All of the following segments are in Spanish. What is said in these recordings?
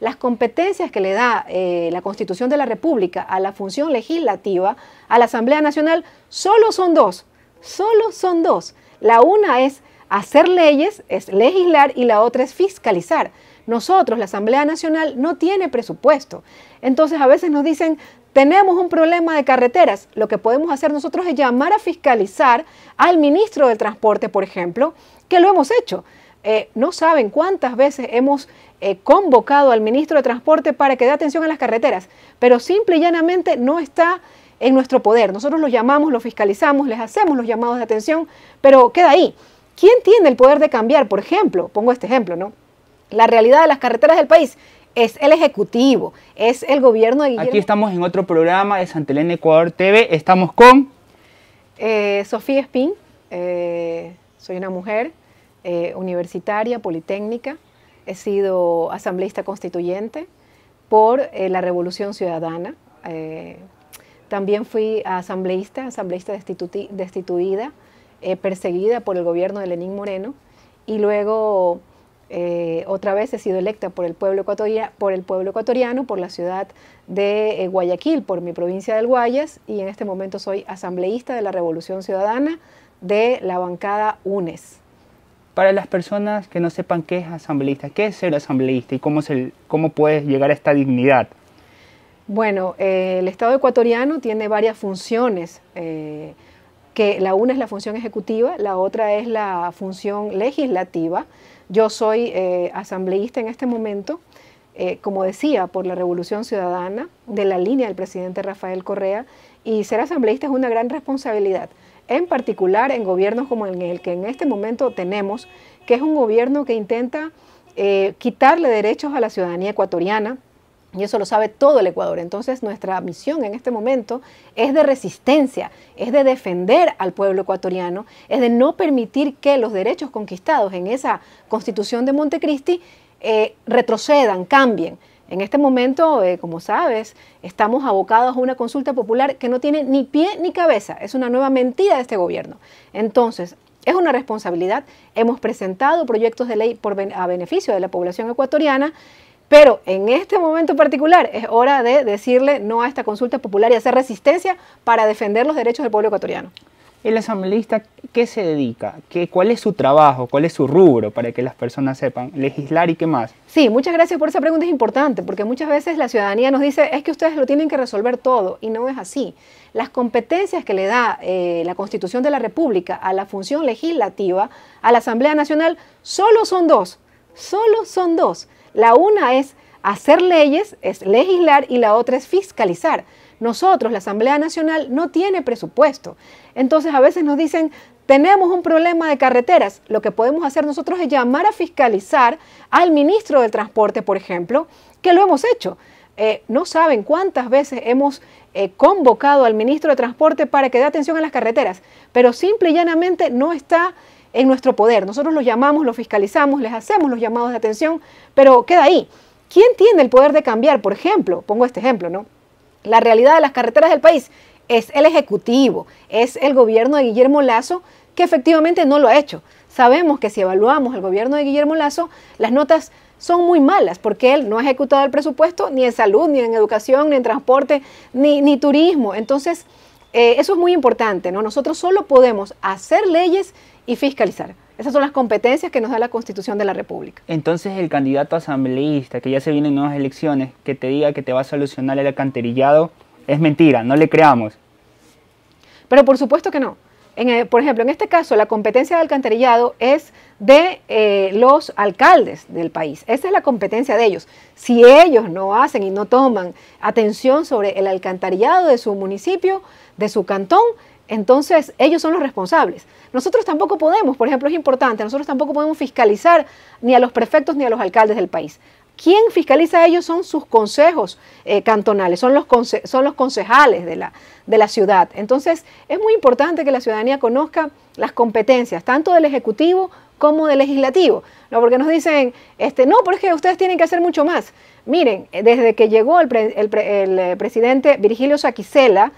Las competencias que le da eh, la Constitución de la República a la función legislativa, a la Asamblea Nacional, solo son dos, solo son dos. La una es hacer leyes, es legislar y la otra es fiscalizar. Nosotros, la Asamblea Nacional, no tiene presupuesto. Entonces a veces nos dicen, tenemos un problema de carreteras. Lo que podemos hacer nosotros es llamar a fiscalizar al ministro del Transporte, por ejemplo, que lo hemos hecho. Eh, no saben cuántas veces hemos eh, convocado al ministro de Transporte para que dé atención a las carreteras, pero simple y llanamente no está en nuestro poder. Nosotros los llamamos, los fiscalizamos, les hacemos los llamados de atención, pero queda ahí. ¿Quién tiene el poder de cambiar, por ejemplo? Pongo este ejemplo, ¿no? La realidad de las carreteras del país es el Ejecutivo, es el gobierno de Aquí estamos en otro programa de Santelén Ecuador TV. Estamos con. Eh, Sofía Espín. soy una mujer eh, universitaria, politécnica, he sido asambleísta constituyente por eh, la Revolución Ciudadana. Eh, también fui asambleísta, asambleísta destituida, perseguida por el gobierno de Lenín Moreno y luego otra vez he sido electa por el pueblo ecuatoriano, por, la ciudad de Guayaquil, por mi provincia del Guayas, y en este momento soy asambleísta de la Revolución Ciudadana de la bancada UNES. Para las personas que no sepan qué es asambleísta, qué es ser asambleísta y cómo, puedes llegar a esta dignidad. Bueno, eh, el Estado ecuatoriano tiene varias funciones, eh, que la una es la función ejecutiva, la otra es la función legislativa. Yo soy eh, asambleísta en este momento, como decía, por la Revolución Ciudadana, de la línea del presidente Rafael Correa, y ser asambleísta es una gran responsabilidad en particular en gobiernos como el que en este momento tenemos, que es un gobierno que intenta eh, quitarle derechos a la ciudadanía ecuatoriana, y eso lo sabe todo el Ecuador. Entonces nuestra misión en este momento es de resistencia, es de defender al pueblo ecuatoriano, es de no permitir que los derechos conquistados en esa constitución de Montecristi eh, retrocedan, cambien. En este momento, eh, como sabes, estamos abocados a una consulta popular que no tiene ni pie ni cabeza. Es una nueva mentira de este gobierno. Entonces, es una responsabilidad. Hemos presentado proyectos de ley a beneficio de la población ecuatoriana. Pero en este momento particular es hora de decirle no a esta consulta popular y hacer resistencia para defender los derechos del pueblo ecuatoriano el asambleísta qué se dedica, cuál es su trabajo, cuál es su rubro, para que las personas sepan, legislar y qué más. Sí, muchas gracias por esa pregunta, es importante, porque muchas veces la ciudadanía nos dice, es que ustedes lo tienen que resolver todo, y no es así. Las competencias que le da eh, la Constitución de la República a la función legislativa, a la Asamblea Nacional, solo son dos, solo son dos. La una es hacer leyes, es legislar, y la otra es fiscalizar. Nosotros, la Asamblea Nacional, no tiene presupuesto. Entonces a veces nos dicen, tenemos un problema de carreteras. Lo que podemos hacer nosotros es llamar a fiscalizar al ministro del Transporte, por ejemplo, que lo hemos hecho. Eh, no saben cuántas veces hemos eh, convocado al ministro de Transporte para que dé atención a las carreteras, pero simple y llanamente no está en nuestro poder. Nosotros los llamamos, los fiscalizamos, les hacemos los llamados de atención, pero queda ahí. ¿Quién tiene el poder de cambiar? Por ejemplo, pongo este ejemplo, ¿no? la realidad de las carreteras del país, es el Ejecutivo, es el gobierno de Guillermo Lazo, que efectivamente no lo ha hecho. Sabemos que si evaluamos el gobierno de Guillermo Lazo, las notas son muy malas porque él no ha ejecutado el presupuesto ni en salud, ni en educación, ni en transporte, ni, ni turismo. Entonces, eh, eso es muy importante, ¿no? Nosotros solo podemos hacer leyes y fiscalizar. Esas son las competencias que nos da la Constitución de la República. Entonces el candidato asambleísta, que ya se vienen nuevas elecciones, que te diga que te va a solucionar el alcantarillado, es mentira, no le creamos. Pero por supuesto que no. Eh, por ejemplo, en este caso, la competencia del alcantarillado es de eh, los alcaldes del país. Esa es la competencia de ellos. Si ellos no hacen y no toman atención sobre el alcantarillado de su municipio, de su cantón, entonces ellos son los responsables. Nosotros tampoco podemos, por ejemplo, es importante, nosotros tampoco podemos fiscalizar ni a los prefectos ni a los alcaldes del país. Quien fiscaliza a ellos son sus consejos eh, cantonales, son los, son los concejales de la, ciudad. Entonces es muy importante que la ciudadanía conozca las competencias, tanto del Ejecutivo como del legislativo, ¿no? porque nos dicen, este, no, pero es que ustedes tienen que hacer mucho más. Miren, desde que llegó el, el eh, presidente Virgilio Saquicela,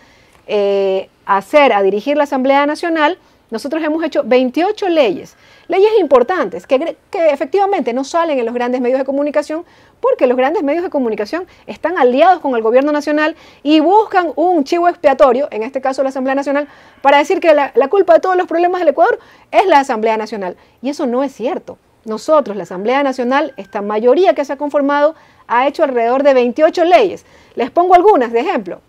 eh, hacer, a dirigir la Asamblea Nacional, nosotros hemos hecho 28 leyes, leyes importantes que, efectivamente no salen en los grandes medios de comunicación porque los grandes medios de comunicación están aliados con el gobierno nacional y buscan un chivo expiatorio, en este caso la Asamblea Nacional, para decir que la, la culpa de todos los problemas del Ecuador es la Asamblea Nacional. Y eso no es cierto. Nosotros, la Asamblea Nacional, esta mayoría que se ha conformado, ha hecho alrededor de 28 leyes. Les pongo algunas de ejemplo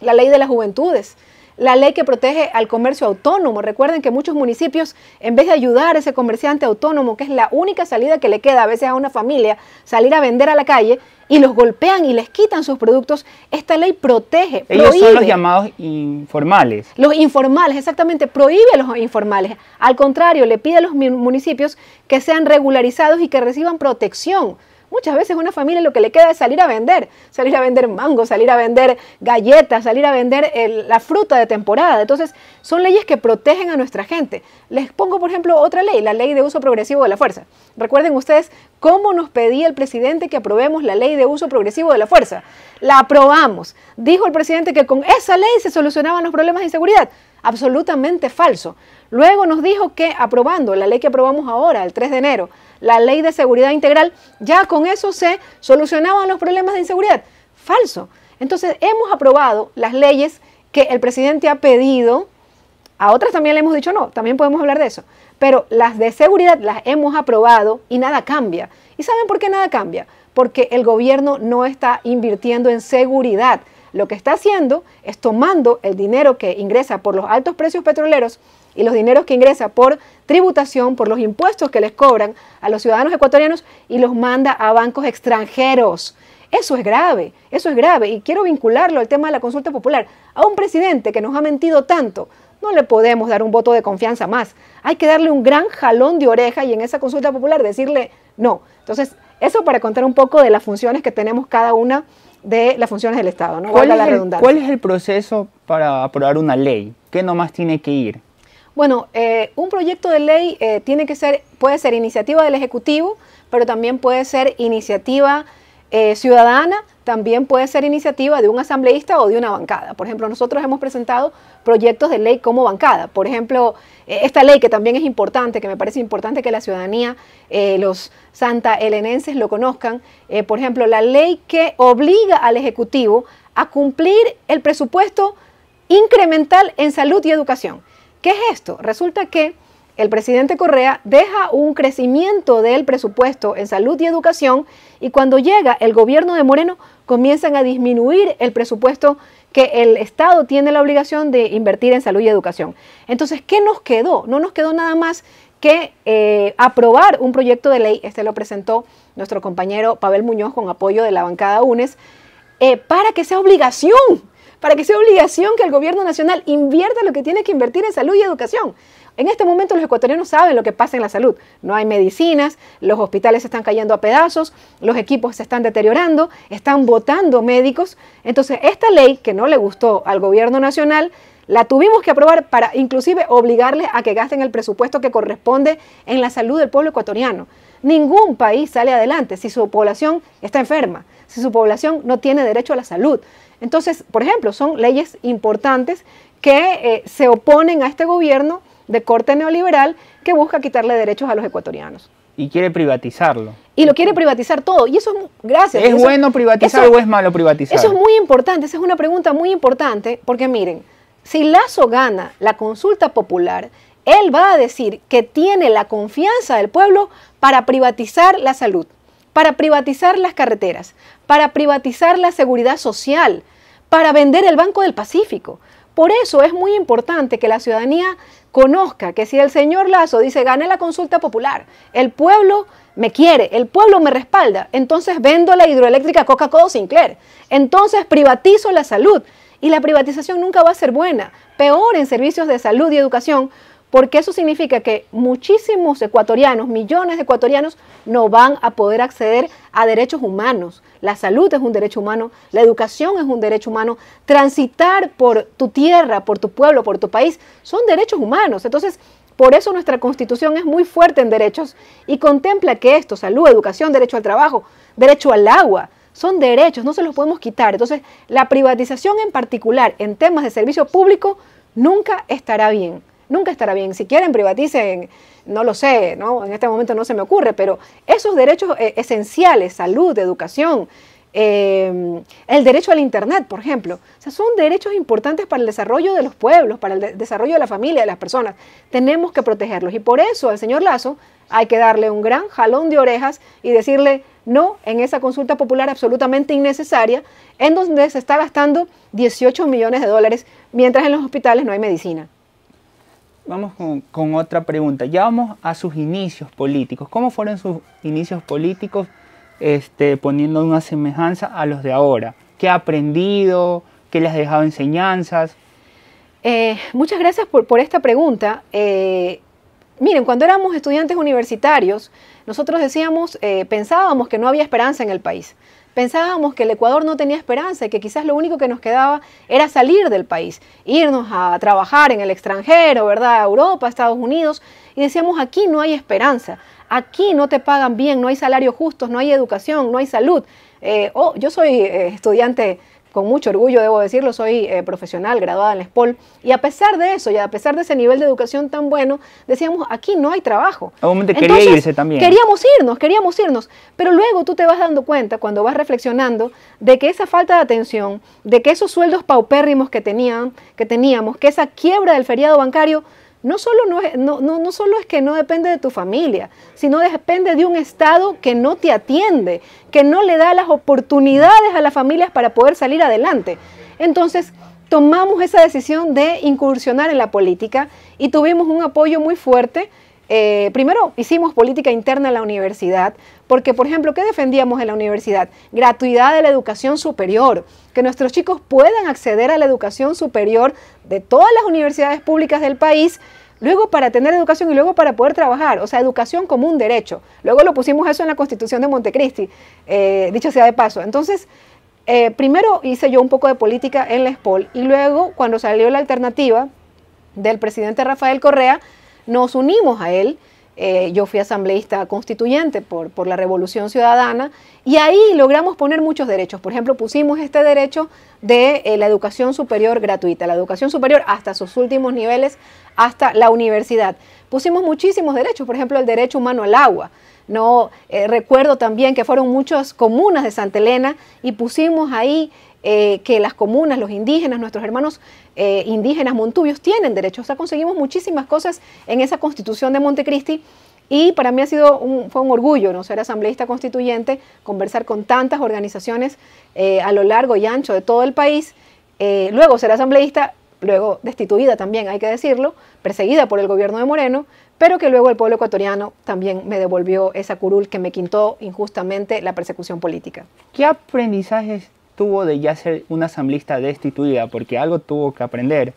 la ley de las juventudes, la ley que protege al comercio autónomo. Recuerden que muchos municipios, en vez de ayudar a ese comerciante autónomo, que es la única salida que le queda a veces a una familia, salir a vender a la calle, y los golpean y les quitan sus productos, esta ley protege. Ellos son los llamados informales. Los informales, exactamente, prohíbe a los informales. Al contrario, le pide a los municipios que sean regularizados y que reciban protección Muchas veces a una familia lo que le queda es salir a vender, salir a vender mango, salir a vender galletas, salir a vender la fruta de temporada. Entonces, son leyes que protegen a nuestra gente. Les pongo, por ejemplo, otra ley, la ley de uso progresivo de la fuerza. Recuerden ustedes cómo nos pedía el presidente que aprobemos la ley de uso progresivo de la fuerza. La aprobamos. Dijo el presidente que con esa ley se solucionaban los problemas de inseguridad. Absolutamente falso. Luego nos dijo que aprobando la ley que aprobamos ahora, el 3 de enero, la ley de seguridad integral, ya con eso se solucionaban los problemas de inseguridad. Falso. Entonces hemos aprobado las leyes que el presidente ha pedido, a otras también le hemos dicho no, también podemos hablar de eso, pero las de seguridad las hemos aprobado y nada cambia. ¿Y saben por qué nada cambia? Porque el gobierno no está invirtiendo en seguridad. Lo que está haciendo es tomando el dinero que ingresa por los altos precios petroleros y los dineros que ingresa por tributación, por los impuestos que les cobran a los ciudadanos ecuatorianos y los manda a bancos extranjeros. Eso es grave, eso es grave. Y quiero vincularlo al tema de la consulta popular. A un presidente que nos ha mentido tanto, no le podemos dar un voto de confianza más. Hay que darle un gran jalón de oreja y en esa consulta popular decirle no. Entonces, eso para contar un poco de las funciones que tenemos cada una de las funciones del Estado. ¿Cuál, es el, ¿Cuál es el proceso para aprobar una ley? ¿Qué nomás tiene que ir? Bueno, eh, un proyecto de ley eh, tiene que ser, puede ser iniciativa del Ejecutivo, pero también puede ser iniciativa eh, ciudadana, también puede ser iniciativa de un asambleísta o de una bancada. Por ejemplo, nosotros hemos presentado proyectos de ley como bancada. Por ejemplo, esta ley que también es importante, que me parece importante que la ciudadanía, los santa lo conozcan. por ejemplo, la ley que obliga al Ejecutivo a cumplir el presupuesto incremental en salud y educación. ¿Qué es esto? Resulta que el presidente Correa deja un crecimiento del presupuesto en salud y educación y cuando llega el gobierno de Moreno comienzan a disminuir el presupuesto que el Estado tiene la obligación de invertir en salud y educación. Entonces, ¿qué nos quedó? No nos quedó nada más que eh, aprobar un proyecto de ley, este lo presentó nuestro compañero Pavel Muñoz con apoyo de la bancada UNES, eh, para que sea obligación para que sea obligación que el gobierno nacional invierta lo que tiene que invertir en salud y educación. En este momento los ecuatorianos saben lo que pasa en la salud. No hay medicinas, los hospitales se están cayendo a pedazos, los equipos se están deteriorando, están votando médicos. Entonces, esta ley que no le gustó al gobierno nacional, la tuvimos que aprobar para inclusive obligarles a que gasten el presupuesto que corresponde en la salud del pueblo ecuatoriano. Ningún país sale adelante si su población está enferma, si su población no tiene derecho a la salud, entonces, por ejemplo, son leyes importantes que eh, se oponen a este gobierno de corte neoliberal que busca quitarle derechos a los ecuatorianos. Y quiere privatizarlo. Y lo quiere privatizar todo. Y eso es, gracias. ¿Es bueno privatizar o es malo privatizar? Eso es muy importante, esa es una pregunta muy importante, porque miren, si Lazo gana la consulta popular, él va a decir que tiene la confianza del pueblo para privatizar la salud, para privatizar las carreteras, para privatizar la seguridad social, para vender el Banco del Pacífico. Por eso es muy importante que la ciudadanía conozca que si el señor Lazo dice gane la consulta popular, el pueblo me quiere, el pueblo me respalda, entonces vendo la hidroeléctrica Coca-Cola Sinclair, entonces privatizo la salud y la privatización nunca va a ser buena, peor en servicios de salud y educación porque eso significa que muchísimos ecuatorianos, millones de ecuatorianos, no van a poder acceder a derechos humanos. La salud es un derecho humano, la educación es un derecho humano, transitar por tu tierra, por tu pueblo, por tu país, son derechos humanos. Entonces, por eso nuestra constitución es muy fuerte en derechos y contempla que esto, salud, educación, derecho al trabajo, derecho al agua, son derechos, no se los podemos quitar. Entonces, la privatización en particular en temas de servicio público nunca estará bien nunca estará bien. Si quieren, privaticen, no lo sé, ¿no? en este momento no se me ocurre, pero esos derechos eh, esenciales, salud, educación, eh, el derecho al Internet, por ejemplo. son derechos importantes para el desarrollo de los pueblos, para el desarrollo de la familia, de las personas. Tenemos que protegerlos. Y por eso al señor Lazo hay que darle un gran jalón de orejas y decirle no en esa consulta popular absolutamente innecesaria, en donde se está gastando 18 millones de dólares, mientras en los hospitales no hay medicina vamos con, otra pregunta. Ya vamos a sus inicios políticos. ¿Cómo fueron sus inicios políticos este, poniendo una semejanza a los de ahora? ¿Qué ha aprendido? ¿Qué les ha dejado enseñanzas? Eh, muchas gracias por, esta pregunta. Eh, miren, cuando éramos estudiantes universitarios, nosotros decíamos, eh, pensábamos que no había esperanza en el país pensábamos que el Ecuador no tenía esperanza y que quizás lo único que nos quedaba era salir del país, irnos a trabajar en el extranjero, ¿verdad? A Europa, Estados Unidos. Y decíamos, aquí no hay esperanza, aquí no te pagan bien, no hay salarios justos, no hay educación, no hay salud. Eh, oh, yo soy eh, estudiante con mucho orgullo debo decirlo, soy eh, profesional, graduada en la SPOL, y a pesar de eso, y a pesar de ese nivel de educación tan bueno, decíamos, aquí no hay trabajo. quería irse también. Queríamos irnos, queríamos irnos, pero luego tú te vas dando cuenta, cuando vas reflexionando, de que esa falta de atención, de que esos sueldos paupérrimos que, tenían, que teníamos, que esa quiebra del feriado bancario, no solo, no, es, solo es que no depende de tu familia, sino depende de un Estado que no te atiende, que no le da las oportunidades a las familias para poder salir adelante. Entonces, tomamos esa decisión de incursionar en la política y tuvimos un apoyo muy fuerte eh, primero hicimos política interna en la universidad, porque por ejemplo, ¿qué defendíamos en la universidad? Gratuidad de la educación superior, que nuestros chicos puedan acceder a la educación superior de todas las universidades públicas del país luego para tener educación y luego para poder trabajar, o sea, educación como un derecho. Luego lo pusimos eso en la Constitución de Montecristi, eh, dicho sea de paso. Entonces, eh, primero hice yo un poco de política en la ESPOL y luego cuando salió la alternativa del presidente Rafael Correa, nos unimos a él. Eh, yo fui asambleísta constituyente por, la Revolución Ciudadana y ahí logramos poner muchos derechos. Por ejemplo, pusimos este derecho de eh, la educación superior gratuita, la educación superior hasta sus últimos niveles, hasta la universidad. Pusimos muchísimos derechos, por ejemplo, el derecho humano al agua. No eh, recuerdo también que fueron muchas comunas de Santa Elena y pusimos ahí eh, que las comunas, los indígenas, nuestros hermanos eh, indígenas montubios tienen derechos. O sea, conseguimos muchísimas cosas en esa constitución de Montecristi. Y para mí ha sido un, fue un orgullo ¿no? ser asambleísta constituyente, conversar con tantas organizaciones eh, a lo largo y ancho de todo el país, luego ser asambleísta, luego destituida también, hay que decirlo, perseguida por el gobierno de Moreno, pero que luego el pueblo ecuatoriano también me devolvió esa curul que me quintó injustamente la persecución política. ¿Qué aprendizajes tuvo de ya ser una asamblista destituida? Porque algo tuvo que aprender.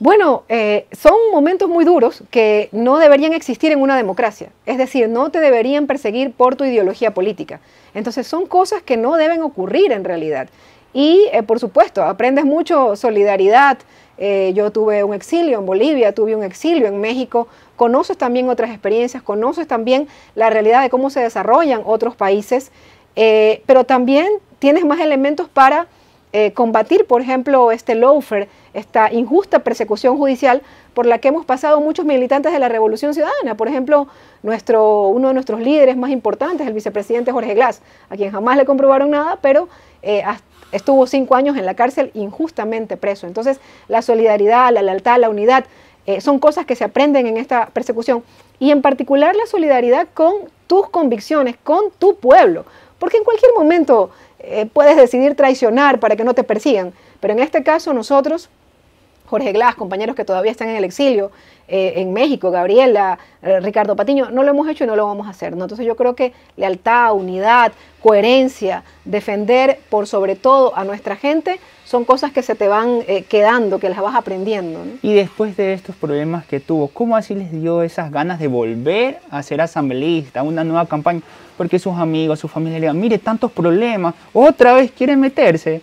Bueno, eh, son momentos muy duros que no deberían existir en una democracia. Es decir, no te deberían perseguir por tu ideología política. Entonces son cosas que no deben ocurrir en realidad. Y eh, por supuesto, aprendes mucho solidaridad. Eh, yo tuve un exilio en Bolivia, tuve un exilio en México. Conoces también otras experiencias, conoces también la realidad de cómo se desarrollan otros países. Eh, pero también tienes más elementos para eh, combatir, por ejemplo, este loafer, esta injusta persecución judicial por la que hemos pasado muchos militantes de la Revolución Ciudadana. Por ejemplo, nuestro, uno de nuestros líderes más importantes, el vicepresidente Jorge Glass, a quien jamás le comprobaron nada, pero eh, estuvo cinco años en la cárcel injustamente preso. Entonces, la solidaridad, la lealtad, la unidad, son cosas que se aprenden en esta persecución. Y en particular la solidaridad con tus convicciones, con tu pueblo porque en cualquier momento eh, puedes decidir traicionar para que no te persigan. Pero en este caso nosotros Jorge Glass, compañeros que todavía están en el exilio, eh, en México, Gabriela, eh, Ricardo Patiño, no lo hemos hecho y no lo vamos a hacer. ¿no? Entonces yo creo que lealtad, unidad, coherencia, defender por sobre todo a nuestra gente, son cosas que se te van eh, quedando, que las vas aprendiendo. Y después de estos problemas que tuvo, ¿cómo así les dio esas ganas de volver a ser asambleísta, una nueva campaña? Porque sus amigos, su familia le digan, mire, tantos problemas, otra vez quieren meterse.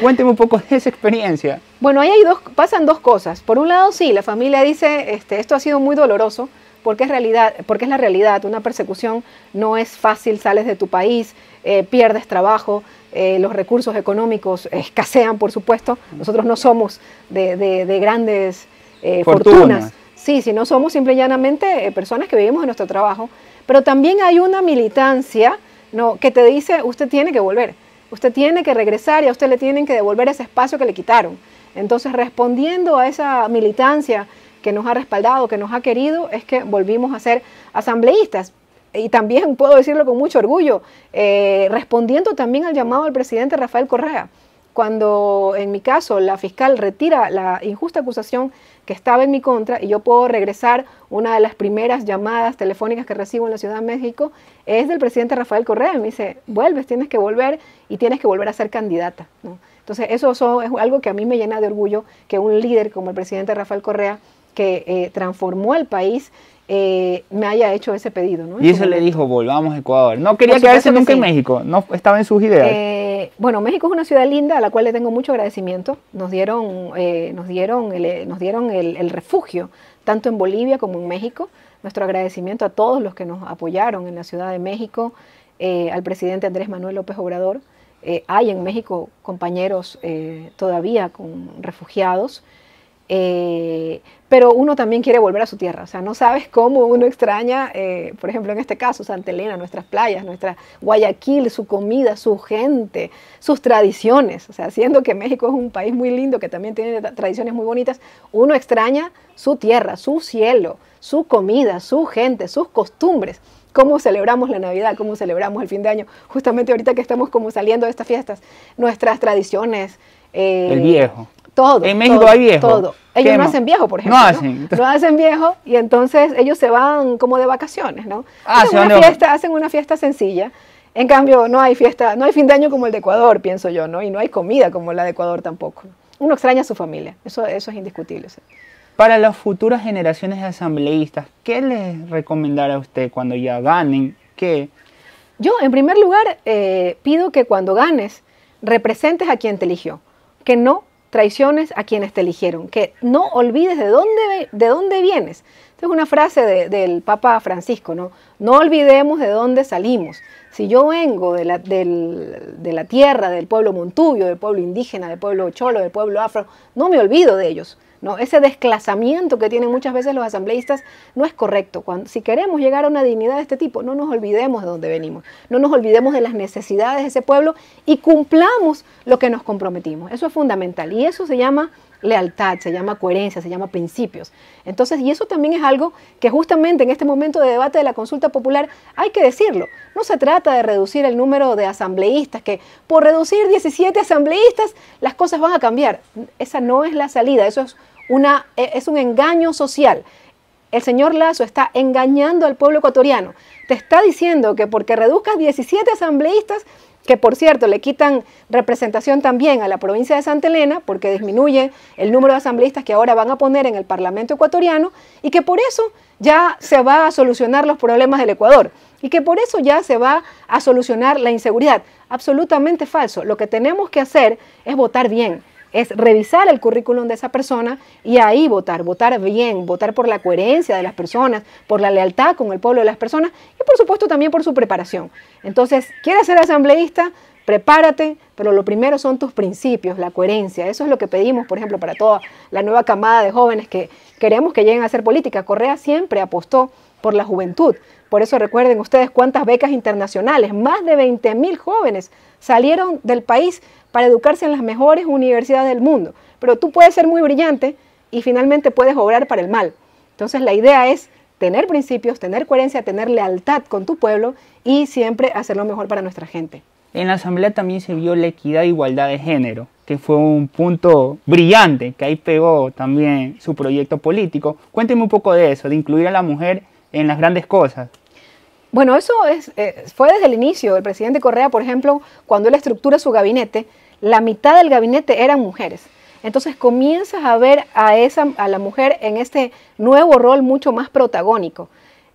Cuénteme un poco de esa experiencia. Bueno, ahí hay dos, pasan dos cosas. Por un lado, sí, la familia dice, este, esto ha sido muy doloroso, porque es, realidad, porque es la realidad, una persecución no es fácil, sales de tu país, eh, pierdes trabajo, eh, los recursos económicos escasean, por supuesto. Nosotros no somos de, grandes eh, fortunas. Sí, si no somos simple y llanamente personas que vivimos de nuestro trabajo. Pero también hay una militancia ¿no? que te dice, usted tiene que volver, usted tiene que regresar y a usted le tienen que devolver ese espacio que le quitaron. Entonces, respondiendo a esa militancia que nos ha respaldado, que nos ha querido, es que volvimos a ser asambleístas. Y también puedo decirlo con mucho orgullo, eh, respondiendo también al llamado del presidente Rafael Correa, cuando en mi caso la fiscal retira la injusta acusación que estaba en mi contra y yo puedo regresar, una de las primeras llamadas telefónicas que recibo en la Ciudad de México es del presidente Rafael Correa. Y me dice, vuelves, tienes que volver y tienes que volver a ser candidata. Entonces, eso es algo que a mí me llena de orgullo que un líder como el presidente Rafael Correa, que eh, transformó el país, eh, me haya hecho ese pedido. ¿no? Y eso le dijo, volvamos a Ecuador. No quería quedarse nunca en México, no estaba en sus ideas. Eh, bueno, México es una ciudad linda a la cual le tengo mucho agradecimiento. Nos dieron, nos dieron, nos dieron el refugio, tanto en Bolivia como en México. Nuestro agradecimiento a todos los que nos apoyaron en la Ciudad de México, al presidente Andrés Manuel López Obrador eh, hay en México compañeros eh, todavía con refugiados, eh, pero uno también quiere volver a su tierra, o sea, no sabes cómo uno extraña, por ejemplo, en este caso, Santa Elena, nuestras playas, nuestra Guayaquil, su comida, su gente, sus tradiciones, o sea, siendo que México es un país muy lindo, que también tiene tradiciones muy bonitas, uno extraña su tierra, su cielo, su comida, su gente, sus costumbres cómo celebramos la Navidad, cómo celebramos el fin de año, justamente ahorita que estamos como saliendo de estas fiestas, nuestras tradiciones. Eh, el viejo. Todo. En México hay viejo. Todo. Ellos no hacen viejo, por ejemplo. No hacen. ¿no? hacen viejo y entonces ellos se van como de vacaciones, ¿no? Ah, hacen, una fiesta, sencilla. En cambio, no hay fiesta, no hay fin de año como el de Ecuador, pienso yo, ¿no? Y no hay comida como la de Ecuador tampoco. Uno extraña a su familia, eso, eso es indiscutible para las futuras generaciones de asambleístas, ¿qué les recomendará usted cuando ya ganen? ¿Qué? Yo, en primer lugar, eh, pido que cuando ganes representes a quien te eligió, que no traiciones a quienes te eligieron, que no olvides de dónde, de dónde vienes. Esta es una frase del Papa Francisco, ¿no? No olvidemos de dónde salimos. Si yo vengo de la, de la tierra, del pueblo montubio, del pueblo indígena, del pueblo cholo, del pueblo afro, no me olvido de ellos. Ese desclasamiento que tienen muchas veces los asambleístas no es correcto. Cuando, si queremos llegar a una dignidad de este tipo, no nos olvidemos de dónde venimos, no nos olvidemos de las necesidades de ese pueblo y cumplamos lo que nos comprometimos. Eso es fundamental y eso se llama lealtad, se llama coherencia, se llama principios. Entonces, y eso también es algo que justamente en este momento de debate de la consulta popular hay que decirlo. No se trata de reducir el número de asambleístas, que por reducir 17 asambleístas las cosas van a cambiar. Esa no es la salida, eso es una, eh, es un engaño social. El señor Lazo está engañando al pueblo ecuatoriano. Te está diciendo que porque reduzcas 17 asambleístas, que por cierto le quitan representación también a la provincia de Santa Elena, porque disminuye el número de asambleístas que ahora van a poner en el Parlamento ecuatoriano, y que por eso ya se va a solucionar los problemas del Ecuador, y que por eso ya se va a solucionar la inseguridad. Absolutamente falso. Lo que tenemos que hacer es votar bien es revisar el currículum de esa persona y ahí votar, votar bien, votar por la coherencia de las personas, por la lealtad con el pueblo de las personas y por supuesto también por su preparación. Entonces, ¿quieres ser asambleísta? prepárate, pero lo primero son tus principios, la coherencia. Eso es lo que pedimos, por ejemplo, para toda la nueva camada de jóvenes que queremos que lleguen a hacer política. Correa siempre apostó por la juventud. Por eso recuerden ustedes cuántas becas internacionales, más de 20 mil jóvenes salieron del país para educarse en las mejores universidades del mundo. Pero tú puedes ser muy brillante y finalmente puedes obrar para el mal. Entonces la idea es tener principios, tener coherencia, tener lealtad con tu pueblo y siempre hacer lo mejor para nuestra gente. En la asamblea también se vio la equidad e igualdad de género, que fue un punto brillante, que ahí pegó también su proyecto político. Cuénteme un poco de eso, de incluir a la mujer en las grandes cosas. Bueno, eso es, eh, fue desde el inicio. El presidente Correa, por ejemplo, cuando él estructura su gabinete, la mitad del gabinete eran mujeres. Entonces comienzas a ver a, esa, a la mujer en este nuevo rol mucho más protagónico.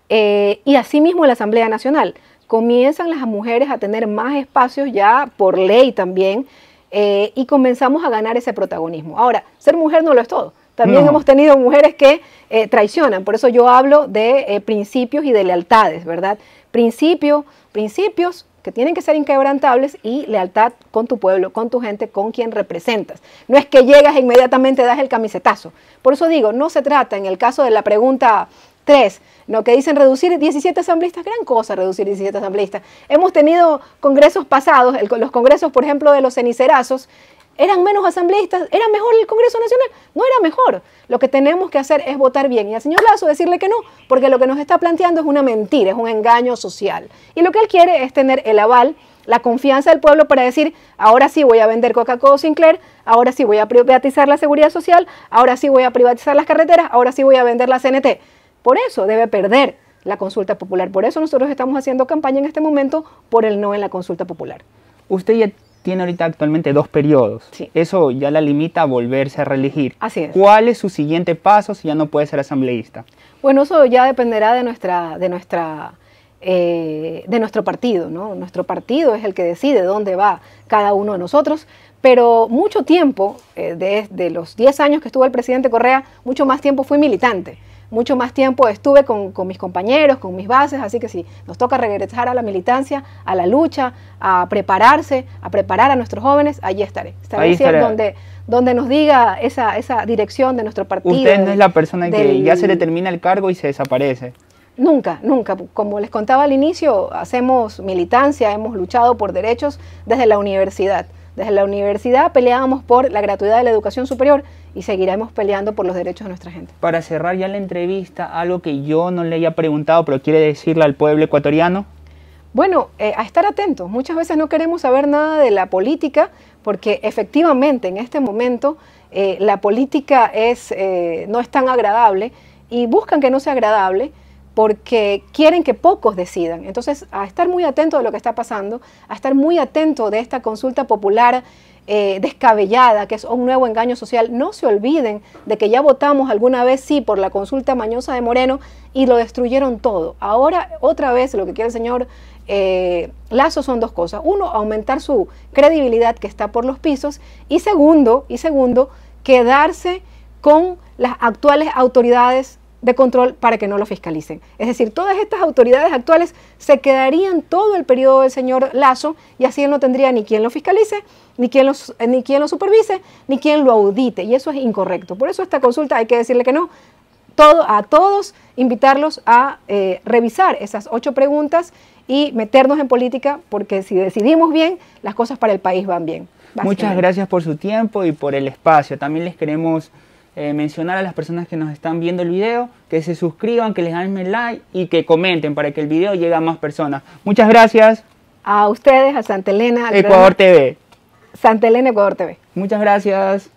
Eh, y asimismo la Asamblea Nacional. Comienzan las mujeres a tener más espacios ya por ley también eh, y comenzamos a ganar ese protagonismo. Ahora, ser mujer no lo es todo. También hemos tenido mujeres que eh, traicionan. Por eso yo hablo de eh, principios y de lealtades, ¿verdad? Principio, principios que tienen que ser inquebrantables y lealtad con tu pueblo, con tu gente, con quien representas. No es que llegas e inmediatamente das el camisetazo. Por eso digo, no se trata en el caso de la pregunta 3, ¿no? que dicen reducir 17 asambleístas, gran cosa reducir 17 asambleístas. Hemos tenido congresos pasados, los congresos, por ejemplo, de los cenicerazos, eran menos asambleístas, era mejor el Congreso Nacional, no era mejor. Lo que tenemos que hacer es votar bien y al señor Lazo decirle que no, porque lo que nos está planteando es una mentira, es un engaño social. Y lo que él quiere es tener el aval, la confianza del pueblo para decir, ahora sí voy a vender Coca-Cola Sinclair, ahora sí voy a privatizar la seguridad social, ahora sí voy a privatizar las carreteras, ahora sí voy a vender la CNT. Por eso debe perder la consulta popular. Por eso nosotros estamos haciendo campaña en este momento por el no en la consulta popular. Usted el tiene ahorita actualmente dos periodos. Eso ya la limita a volverse a reelegir. Así ¿Cuál es su siguiente paso si ya no puede ser asambleísta? Bueno, eso ya dependerá de nuestra, de nuestra, eh, de nuestro partido, Nuestro partido es el que decide dónde va cada uno de nosotros. Pero mucho tiempo, eh, desde los 10 años que estuvo el presidente Correa, mucho más tiempo fui militante mucho más tiempo estuve con, mis compañeros, con mis bases, así que si nos toca regresar a la militancia, a la lucha, a prepararse, a preparar a nuestros jóvenes, allí estaré. Estaré, ahí Donde, donde nos diga esa, esa dirección de nuestro partido. Usted no es la persona que ya se le termina el cargo y se desaparece. Nunca, nunca. Como les contaba al inicio, hacemos militancia, hemos luchado por derechos desde la universidad. Desde la universidad peleábamos por la gratuidad de la educación superior y seguiremos peleando por los derechos de nuestra gente. Para cerrar ya la entrevista, algo que yo no le haya preguntado, pero quiere decirle al pueblo ecuatoriano. Bueno, eh, a estar atentos. Muchas veces no queremos saber nada de la política porque efectivamente en este momento eh, la política es, eh, no es tan agradable y buscan que no sea agradable porque quieren que pocos decidan. Entonces, a estar muy atento de lo que está pasando, a estar muy atento de esta consulta popular eh, descabellada, que es un nuevo engaño social. No se olviden de que ya votamos alguna vez, sí, por la consulta mañosa de Moreno y lo destruyeron todo. Ahora, otra vez, lo que quiere el señor eh, Lazo son dos cosas. Uno, aumentar su credibilidad que está por los pisos. Y segundo, y segundo quedarse con las actuales autoridades de control para que no lo fiscalicen. Es decir, todas estas autoridades actuales se quedarían todo el periodo del señor Lazo y así él no tendría ni quien lo fiscalice, ni quien lo, eh, ni quien lo supervise, ni quien lo audite. Y eso es incorrecto. Por eso esta consulta hay que decirle que no. Todo, a todos, invitarlos a eh, revisar esas ocho preguntas y meternos en política, porque si decidimos bien, las cosas para el país van bien. Muchas gracias por su tiempo y por el espacio. También les queremos eh, mencionar a las personas que nos están viendo el video, que se suscriban, que les den like y que comenten para que el video llegue a más personas. Muchas gracias. A ustedes, a Santa Elena. Ecuador TV. Santa Elena, Ecuador TV. Muchas gracias.